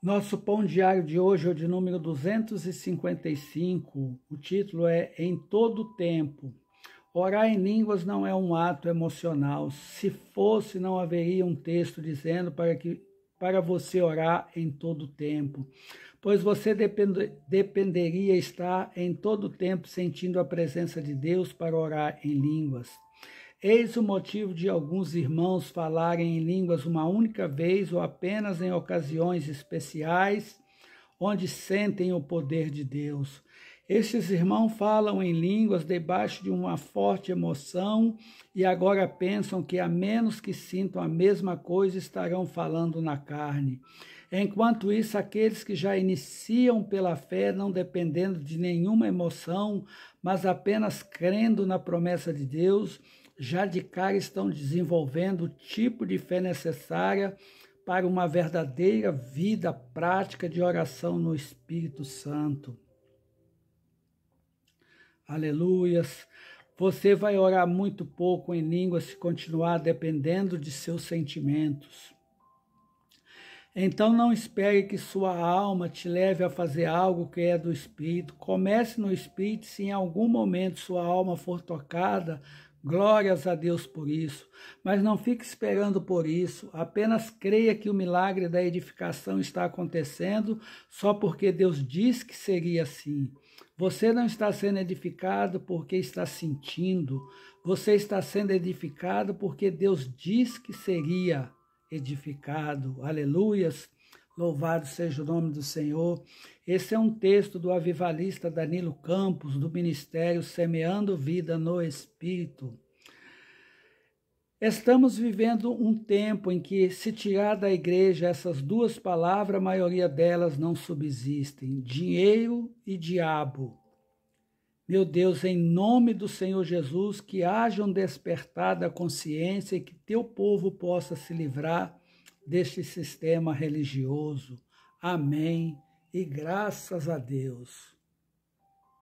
Nosso pão diário de hoje é o de número 255. O título é Em Todo Tempo. Orar em línguas não é um ato emocional. Se fosse, não haveria um texto dizendo para que para você orar em todo tempo, pois você depend, dependeria estar em todo tempo sentindo a presença de Deus para orar em línguas. Eis o motivo de alguns irmãos falarem em línguas uma única vez ou apenas em ocasiões especiais, onde sentem o poder de Deus. Estes irmãos falam em línguas debaixo de uma forte emoção e agora pensam que, a menos que sintam a mesma coisa, estarão falando na carne. Enquanto isso, aqueles que já iniciam pela fé, não dependendo de nenhuma emoção, mas apenas crendo na promessa de Deus, já de cara estão desenvolvendo o tipo de fé necessária para uma verdadeira vida prática de oração no Espírito Santo. Aleluias! Você vai orar muito pouco em língua se continuar dependendo de seus sentimentos. Então não espere que sua alma te leve a fazer algo que é do espírito. Comece no espírito, se em algum momento sua alma for tocada, Glórias a Deus por isso, mas não fique esperando por isso, apenas creia que o milagre da edificação está acontecendo só porque Deus diz que seria assim. Você não está sendo edificado porque está sentindo, você está sendo edificado porque Deus diz que seria edificado. Aleluias! Louvado seja o nome do Senhor. Esse é um texto do avivalista Danilo Campos, do Ministério Semeando Vida no Espírito. Estamos vivendo um tempo em que, se tirar da igreja essas duas palavras, a maioria delas não subsistem: dinheiro e diabo. Meu Deus, em nome do Senhor Jesus, que hajam despertada a consciência e que teu povo possa se livrar deste sistema religioso. Amém e graças a Deus.